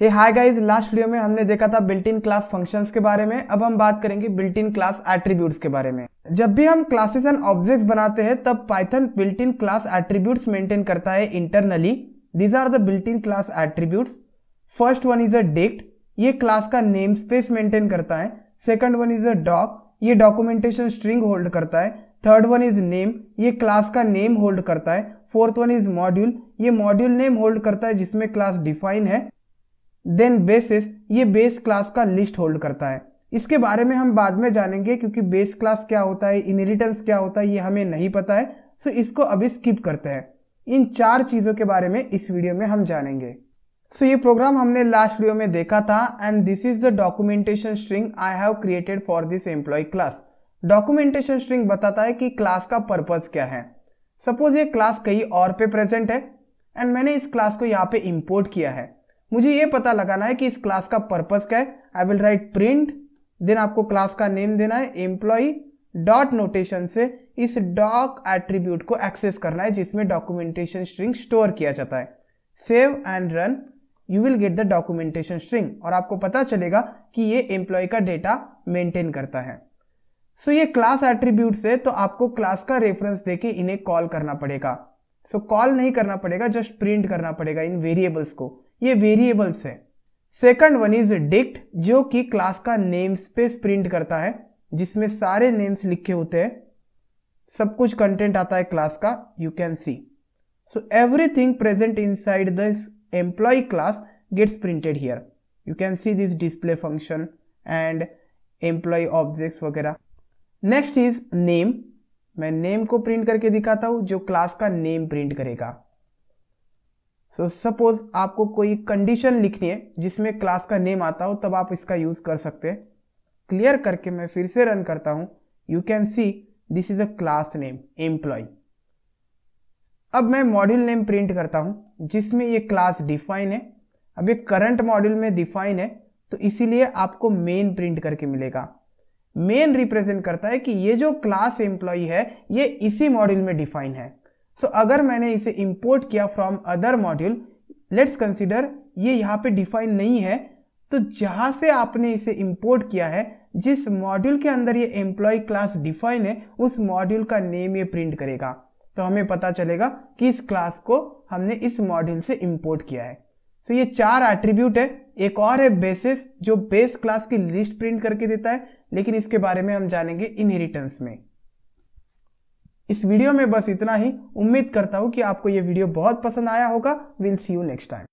हे hi guys last video में हमने देखा था बिल्ट इन क्लास फंक्शंस के बारे में अब हम बात करेंगे बिल्ट इन क्लास एट्रीब्यूट्स के बारे में जब भी हम क्लासेस एंड ऑब्जेक्ट्स बनाते हैं तब Python built in class attributes maintain करता है internally these are the built in class attributes first one is a dict ये क्लास का नेम स्पेस मेंटेन करता है second one is a doc ये डॉक्यूमेंटेशन स्ट्रिंग होल्ड करता है third one is name ये क्लास का नेम होल्ड करता है फोर्थ वन इज मॉड्यूल ये मॉड्यूल नेम होल्ड करता है जिसमें क्लास डिफाइन है देन बेसिस ये बेस क्लास का लिस्ट होल्ड करता है इसके बारे में हम बाद में जानेंगे क्योंकि बेस क्लास क्या होता है इनहेरिटेंस क्या होता है ये हमें नहीं पता है सो इसको अभी स्किप करते हैं इन चार चीज़ों के बारे में इस वीडियो में हम जानेंगे सो so, ये प्रोग्राम हमने लास्ट वीडियो में देखा था and this is the documentation string I have created for this employ class documentation string बताता है कि क्लास का पर्पज क्या है सपोज ये क्लास कहीं और पे प्रेजेंट है एंड मैंने इस क्लास को यहाँ पे इम्पोर्ट किया है मुझे ये पता लगाना है कि इस क्लास का पर्पस क्या है I will write print then आपको क्लास का नेम देना है एम्प्लॉय डॉट नोटेशन से इस डॉक एट्रीब्यूट को एक्सेस करना है जिसमें डॉक्यूमेंटेशन स्ट्रिंग स्टोर किया जाता है save and run you will get the documentation string और आपको पता चलेगा कि ये एम्प्लॉय का डेटा मेंटेन करता है सो so, ये क्लास एट्रीब्यूट है तो आपको क्लास का रेफरेंस देके इन्हें कॉल करना पड़ेगा सो so, कॉल नहीं करना पड़ेगा जस्ट प्रिंट करना पड़ेगा इन वेरिएबल्स को ये वेरिएबल्स है सेकंड वन इज डिक्ट जो कि क्लास का नेम स्पेस प्रिंट करता है जिसमें सारे नेम्स लिखे होते हैं सब कुछ कंटेंट आता है क्लास का you can see so everything present inside this employ class gets printed here you can see this display function and employ object वगैरह नेक्स्ट इज नेम मैं नेम को प्रिंट करके दिखाता हूं जो क्लास का नेम प्रिंट करेगा सो so, suppose आपको कोई कंडीशन लिखनी है जिसमें क्लास का नेम आता हो तब आप इसका यूज़ कर सकते हैं क्लियर करके मैं फिर से रन करता हूं you can see this is a class name employee अब मैं मॉड्यूल नेम प्रिंट करता हूं जिसमें ये क्लास डिफाइन है अब ये करंट मॉड्यूल में डिफाइन है तो इसीलिए आपको मेन प्रिंट करके मिलेगा मेन रिप्रेजेंट करता है कि ये जो क्लास एम्प्लॉय है ये इसी मॉड्यूल में डिफाइन है सो so, अगर मैंने इसे इंपोर्ट किया from other module let's consider ये यहाँ पे डिफाइन नहीं है तो जहाँ से आपने इसे इंपोर्ट किया है जिस मॉड्यूल के अंदर ये एम्प्लॉय क्लास डिफाइन है उस मॉड्यूल का नेम ये प्रिंट करेगा तो हमें पता चलेगा कि इस क्लास को हमने इस मॉड्यूल से इंपोर्ट किया है सो so, ये चार एट्रीब्यूट है एक और है बेसिस जो बेस क्लास की लिस्ट प्रिंट करके देता है लेकिन इसके बारे में हम जानेंगे इनहेरिटेंस में इस वीडियो में बस इतना ही उम्मीद करता हूं कि आपको यह वीडियो बहुत पसंद आया होगा will see you next time